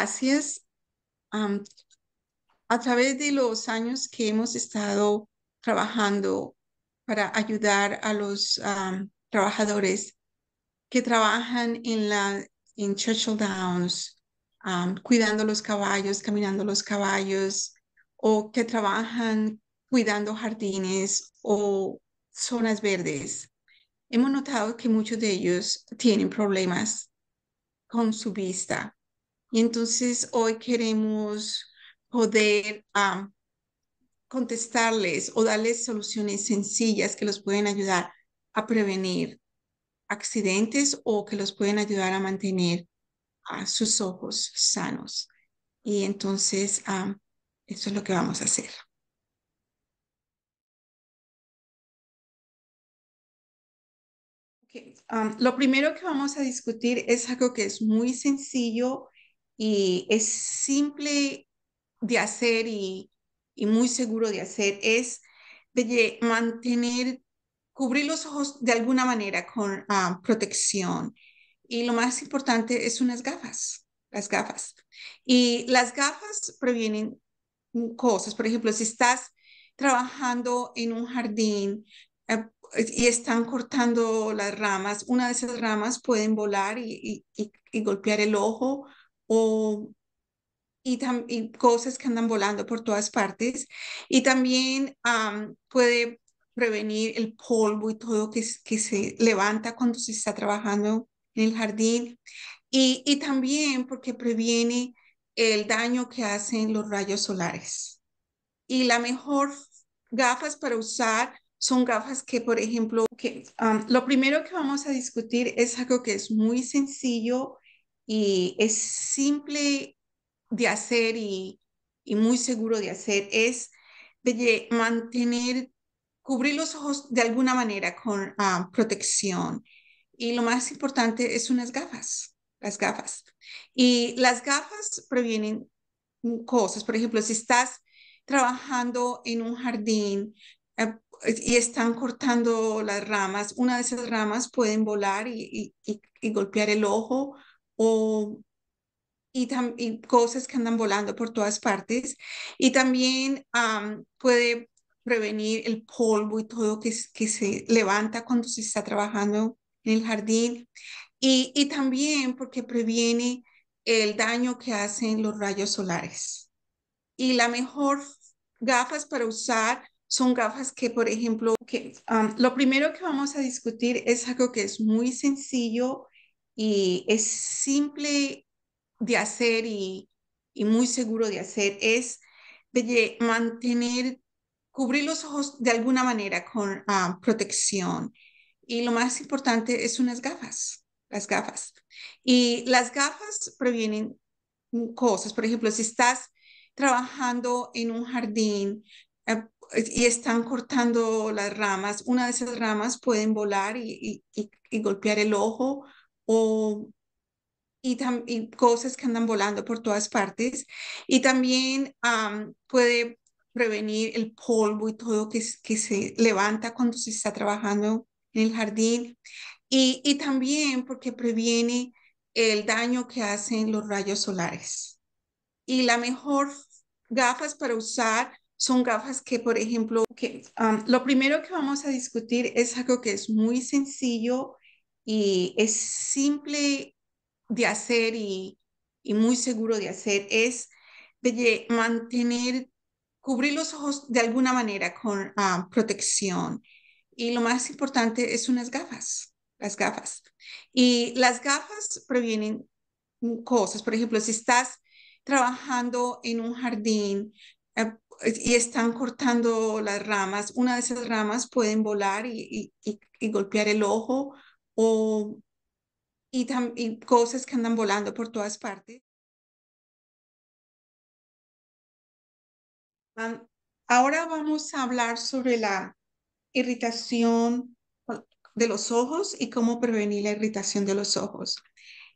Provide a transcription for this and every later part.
gracias a través de los años que hemos estado trabajando para ayudar a los trabajadores que trabajan en, la, Churchill Downs, cuidando los caballos, caminando los caballos, o que trabajan cuidando jardines o zonas verdes. Hemos notado que muchos de ellos tienen problemas con su vista y entonces hoy queremos poder ah, contestarles o darles soluciones sencillas que los pueden ayudar a prevenir accidentes o que los pueden ayudar a mantener a sus ojos sanos. Y entonces ah, eso es lo que vamos a hacer. Ah, lo primero que vamos a discutir es algo que es muy sencillo y es simple de hacer y, muy seguro de hacer, es mantener, cubrir los ojos de alguna manera con ah, protección. Y lo más importante es unas gafas, las gafas. Y las gafas previenen cosas, por ejemplo, si estás trabajando en un jardín ah, y están cortando las ramas, una de esas ramas pueden volar y golpear el ojo o y, y, cosas que andan volando por todas partes. Y también puede prevenir el polvo y todo que, que se levanta cuando se está trabajando en el jardín. Y, y también porque previene el daño que hacen los rayos solares. Y la mejor gafas para usar son gafas que, por ejemplo, que, lo primero que vamos a discutir es algo que es muy sencillo, y es simple de hacer y, y muy seguro de hacer, es de mantener, cubrir los ojos de alguna manera con ah, protección. Y lo más importante es unas gafas, las gafas. Y las gafas previenen cosas, por ejemplo, si estás trabajando en un jardín ah, y están cortando las ramas, una de esas ramas pueden volar y, y, y golpear el ojo o y, y, cosas que andan volando por todas partes. Y también puede prevenir el polvo y todo que, que se levanta cuando se está trabajando en el jardín. Y, y también porque previene el daño que hacen los rayos solares. Y la mejor gafas para usar son gafas que, por ejemplo, que, lo primero que vamos a discutir es algo que es muy sencillo, y es simple de hacer y, muy seguro de hacer, es mantener, cubrir los ojos de alguna manera con ah, protección. Y lo más importante es unas gafas, las gafas. Y las gafas previenen cosas. Por ejemplo, si estás trabajando en un jardín ah, y están cortando las ramas, una de esas ramas pueden volar y golpear el ojo o y, y cosas que andan volando por todas partes. Y también puede prevenir el polvo y todo que, que se levanta cuando se está trabajando en el jardín. Y, también porque previene el daño que hacen los rayos solares. Y la mejor gafas para usar son gafas que, por ejemplo, que, lo primero que vamos a discutir es algo que es muy sencillo y es simple de hacer y, y muy seguro de hacer, es de mantener, cubrir los ojos de alguna manera con ah, protección. Y lo más importante es unas gafas, las gafas. Y las gafas previenen cosas, por ejemplo, si estás trabajando en un jardín ah, y están cortando las ramas, una de esas ramas pueden volar y, y golpear el ojo o, y, tam, cosas que andan volando por todas partes. Ahora vamos a hablar sobre la irritación de los ojos y cómo prevenir la irritación de los ojos.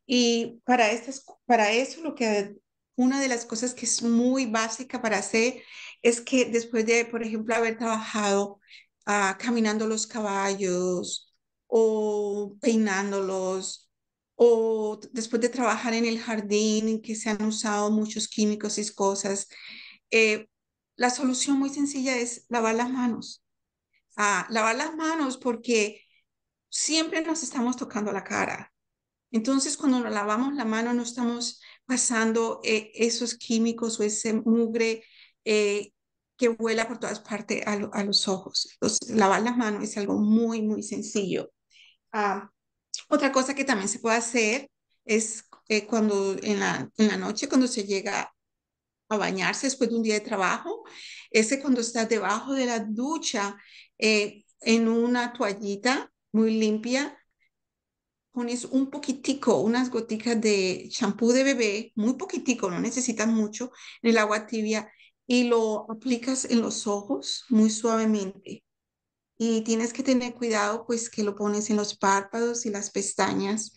Y para, estas, para eso, lo que una de las cosas que es muy básica para hacer es que después de, por ejemplo, haber trabajado ah, caminando los caballos, o peinándolos, o después de trabajar en el jardín que se han usado muchos químicos y cosas. Eh, la solución muy sencilla es lavar las manos. Ah, lavar las manos porque siempre nos estamos tocando la cara. Entonces, cuando nos lavamos la mano, no estamos pasando eh, esos químicos o ese mugre eh, que vuela por todas partes a, a, los ojos. Entonces, lavar las manos es algo muy, muy sencillo. Ah, otra cosa que también se puede hacer es eh, cuando en la, noche, cuando se llega a bañarse después de un día de trabajo, es que cuando estás debajo de la ducha, eh, en una toallita muy limpia, pones un poquitico, unas goticas de champú de bebé, muy poquitico, no necesitas mucho, en el agua tibia y lo aplicas en los ojos muy suavemente. Y tienes que tener cuidado, pues que lo pones en los párpados y las pestañas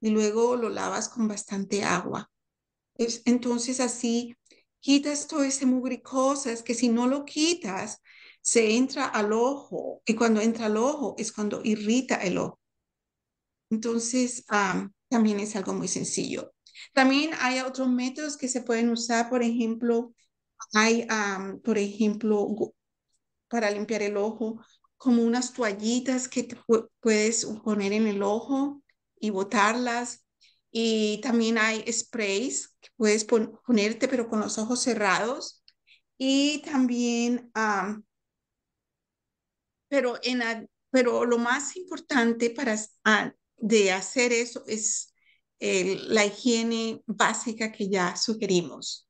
y luego lo lavas con bastante agua. entonces así quitas todo ese cosas que si no lo quitas, se entra al ojo y cuando entra al ojo es cuando irrita el ojo. Entonces también es algo muy sencillo. También hay otros métodos que se pueden usar, por ejemplo, hay, por ejemplo, para limpiar el ojo, como unas toallitas que puedes poner en el ojo y botarlas. Y también hay sprays que puedes ponerte, pero con los ojos cerrados. Y también, pero, pero lo más importante para, de hacer eso es la higiene básica que ya sugerimos.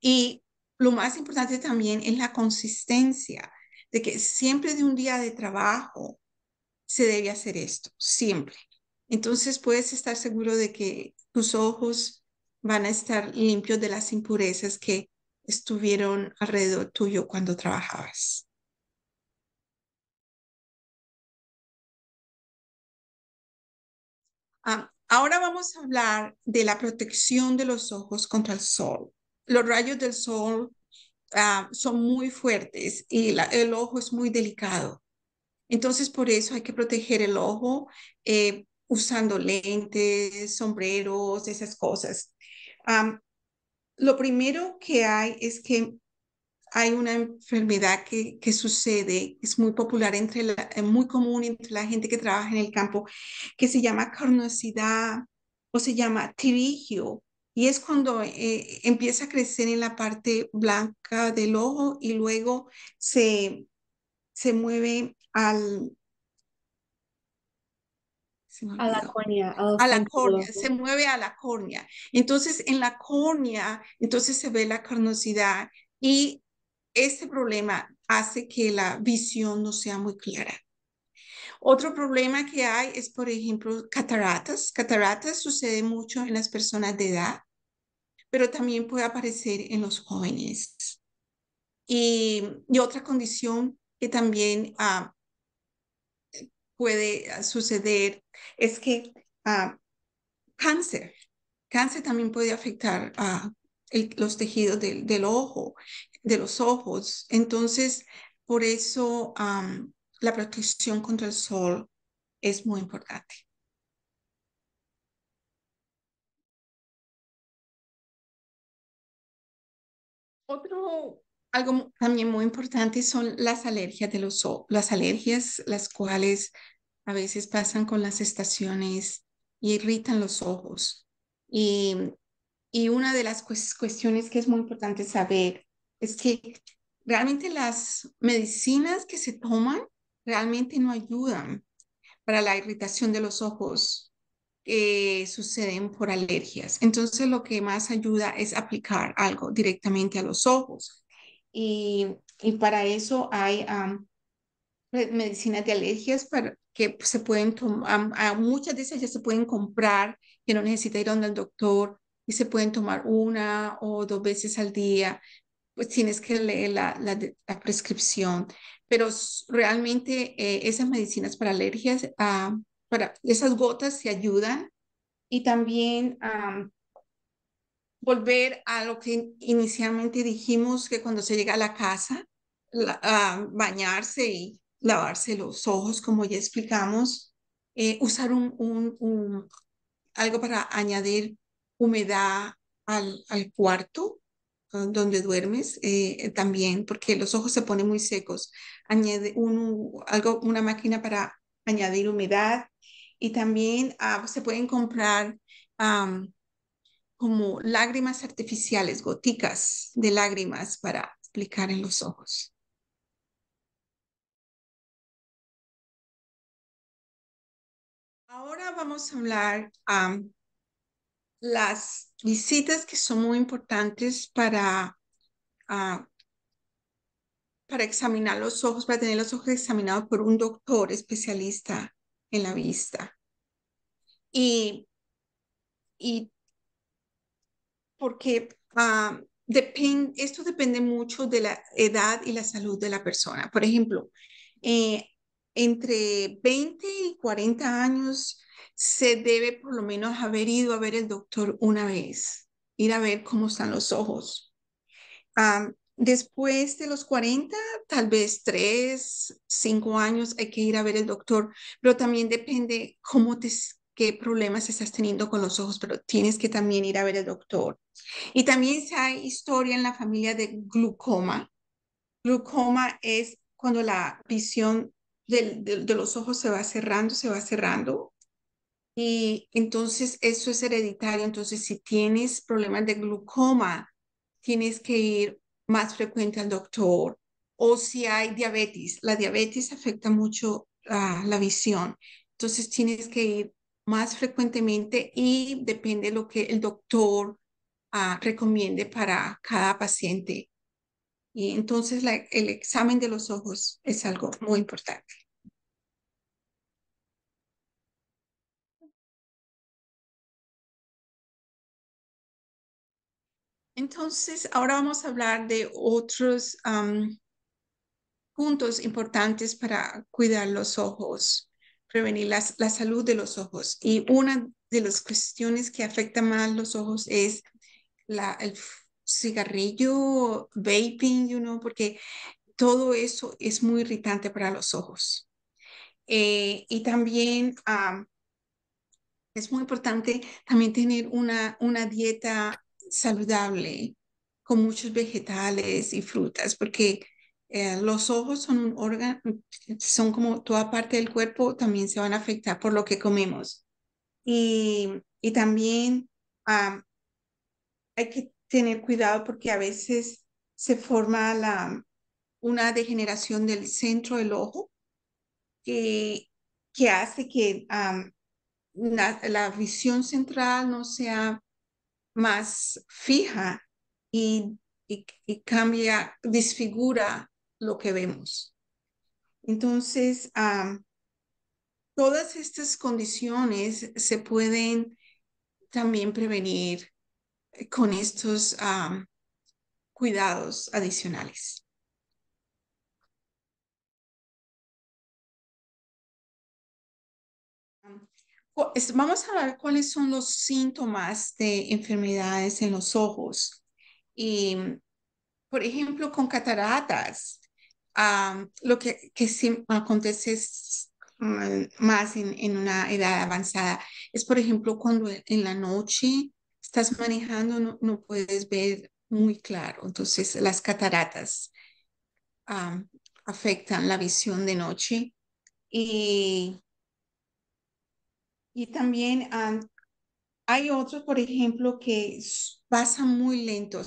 Y lo más importante también es la consistencia de que siempre de un día de trabajo se debe hacer esto, siempre. Entonces puedes estar seguro de que tus ojos van a estar limpios de las impurezas que estuvieron alrededor tuyo cuando trabajabas. Ah, ahora vamos a hablar de la protección de los ojos contra el sol. Los rayos del sol Ah, son muy fuertes y el ojo es muy delicado. Entonces, por eso hay que proteger el ojo eh, usando lentes, sombreros, esas cosas. lo primero que hay es que hay una enfermedad que, que sucede, es muy popular, entre eh, muy común entre la gente que trabaja en el campo, que se llama carnosidad o se llama tirigio y es cuando eh, empieza a crecer en la parte blanca del ojo y luego se, se mueve al... a la córnea. se mueve a la córnea. Entonces, en la córnea, entonces se ve la carnosidad y este problema hace que la visión no sea muy clara. Otro problema que hay es, por ejemplo, cataratas. Cataratas sucede mucho en las personas de edad pero también puede aparecer en los jóvenes. Y, otra condición que también ah, puede ah, suceder es que ah, cáncer, cáncer también puede afectar a los tejidos del, ojo, de los ojos. Entonces, por eso la protección contra el sol es muy importante. Otro, algo también muy importante son las alergias de los las alergias, las cuales a veces pasan con las estaciones y irritan los ojos. Y, y una de las cuestiones que es muy importante saber es que realmente las medicinas que se toman realmente no ayudan para la irritación de los ojos suceden por alergias. Entonces lo que más ayuda es aplicar algo directamente a los ojos. Y, para eso hay medicinas de alergias que se pueden tomar, muchas de esas ya se pueden comprar, que no necesita ir donde doctor y se pueden tomar una o dos veces al día. Pues tienes que leer la, la, prescripción. Pero realmente eh, esas medicinas para alergias para esas gotas se ayudan y también volver a lo que inicialmente dijimos que cuando se llega a la casa, a bañarse y lavarse los ojos, como ya explicamos, eh, usar un, un, algo para añadir humedad al, al cuarto ah, donde duermes eh, también, porque los ojos se ponen muy secos. Añade un, algo, una máquina para añadir humedad y también ah, se pueden comprar como lágrimas artificiales, goticas de lágrimas para aplicar en los ojos. Ahora vamos a hablar de las visitas que son muy importantes para, ah, para examinar los ojos, para tener los ojos examinados por un doctor especialista en la vista. Y, y porque ah, esto depende mucho de la edad y la salud de la persona. Por ejemplo, eh, entre 20 y 40 años se debe por lo menos haber ido a ver el doctor una vez, ir a ver cómo están los ojos. Ah, Después de los 40, tal vez 3, 5 años hay que ir a ver el doctor, pero también depende cómo te, qué problemas estás teniendo con los ojos, pero tienes que también ir a ver el doctor. Y también hay historia en la familia de glucoma. Glucoma es cuando la visión de, de los ojos se va cerrando, se va cerrando. Y entonces eso es hereditario. Entonces si tienes problemas de glucoma, tienes que ir más frecuente al doctor o si hay diabetes. La diabetes afecta mucho la visión. Entonces tienes que ir más frecuentemente y depende lo que el doctor ah, recomiende para cada paciente. Y entonces el examen de los ojos es algo muy importante. Entonces, ahora vamos a hablar de otros puntos importantes para cuidar los ojos, prevenir la salud de los ojos. Y una de las cuestiones que afecta más los ojos es el cigarrillo, vaping, you porque todo eso es muy irritante para los ojos. Eh, y también es muy importante también tener una, una dieta saludable, con muchos vegetales y frutas, porque eh, los ojos son un órgano, son como toda parte del cuerpo, también se van a afectar por lo que comemos. Y, y también hay que tener cuidado porque a veces se forma la, una degeneración del centro del ojo que, que hace que la, visión central no sea más fija y, cambia, disfigura lo que vemos. Entonces, todas estas condiciones se pueden también prevenir con estos cuidados adicionales vamos a ver cuáles son los síntomas de enfermedades en los ojos. Y, por ejemplo, con cataratas, ah, lo que, que sí acontece mm, más en, en, una edad avanzada es, por ejemplo, cuando e, en la noche estás manejando, no, puedes ver muy claro. Entonces, las cataratas ah, afectan la visión de noche. Y y también ah, hay otros, por ejemplo, que pasan muy lento,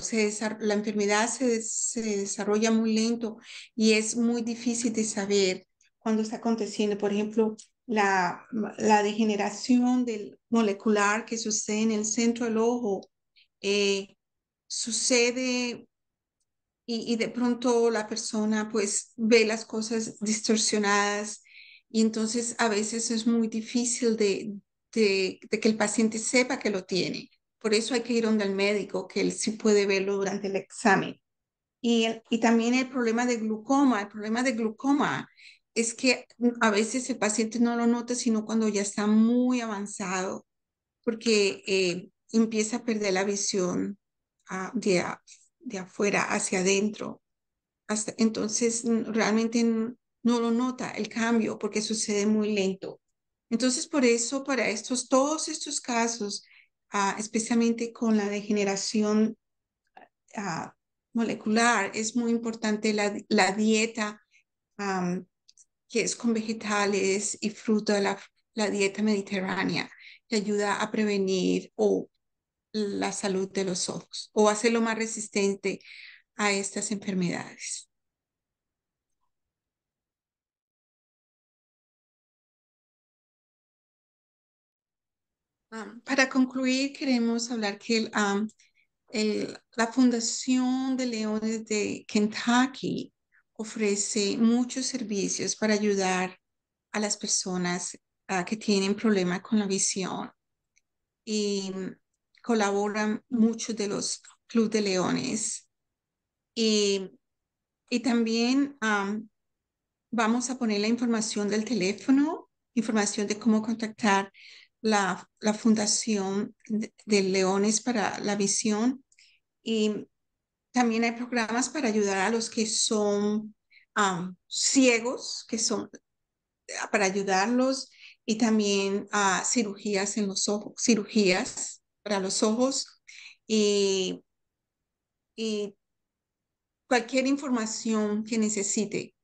la enfermedad se, desarrolla muy lento y es muy difícil de saber cuando está aconteciendo. Por ejemplo, la, la degeneración del molecular que sucede en el centro del ojo eh, sucede y, y de pronto la persona pues ve las cosas distorsionadas y entonces a veces es muy difícil de, que el paciente sepa que lo tiene. Por eso hay que ir donde el médico, que él sí puede verlo durante el examen. Y, y también el problema de glucoma. El problema de glucoma es que a veces el paciente no lo nota sino cuando ya está muy avanzado, porque eh, empieza a perder la visión ah, de, afuera hacia adentro. entonces, realmente no lo nota el cambio porque sucede muy lento. Entonces, por eso, para estos, todos estos casos, ah, especialmente con la degeneración ah, molecular, es muy importante la, dieta que es con vegetales y fruta, la, dieta mediterránea, que ayuda a prevenir o la salud de los ojos o hacerlo más resistente a estas enfermedades. para concluir, queremos hablar que la Fundación de Leones de Kentucky ofrece muchos servicios para ayudar a las personas ah, que tienen problemas con la visión y colaboran muchos de los clubes de leones. Y, también vamos a poner la información del teléfono, información de cómo contactar la, Fundación de, Leones para la Visión y también hay programas para ayudar a los que son ciegos, que son ah, para ayudarlos y también a cirugías en los ojos, cirugías para los ojos y, y cualquier información que necesite.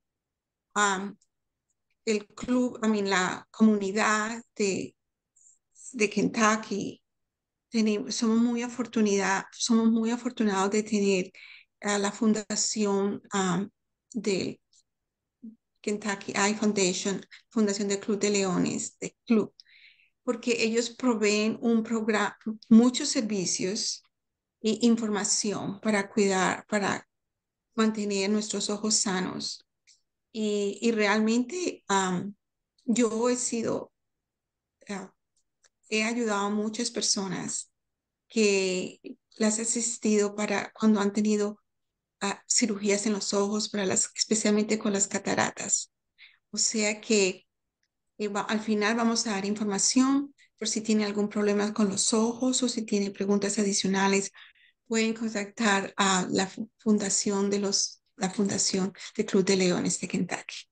el club, I la comunidad de de Kentucky, tenemos, somos, muy somos muy afortunados de tener a la fundación de Kentucky Eye Foundation, Fundación del Club de Leones, de Club, porque ellos proveen un programa, muchos servicios e información para cuidar, para mantener nuestros ojos sanos. Y, y realmente yo he sido ah, he ayudado a muchas personas que las he asistido para cuando han tenido ah, cirugías en los ojos, para las, especialmente con las cataratas. O sea que eh, al final vamos a dar información por si tiene algún problema con los ojos o si tiene preguntas adicionales, pueden contactar a la fundación de los la fundación de Club de Leones de Kentucky.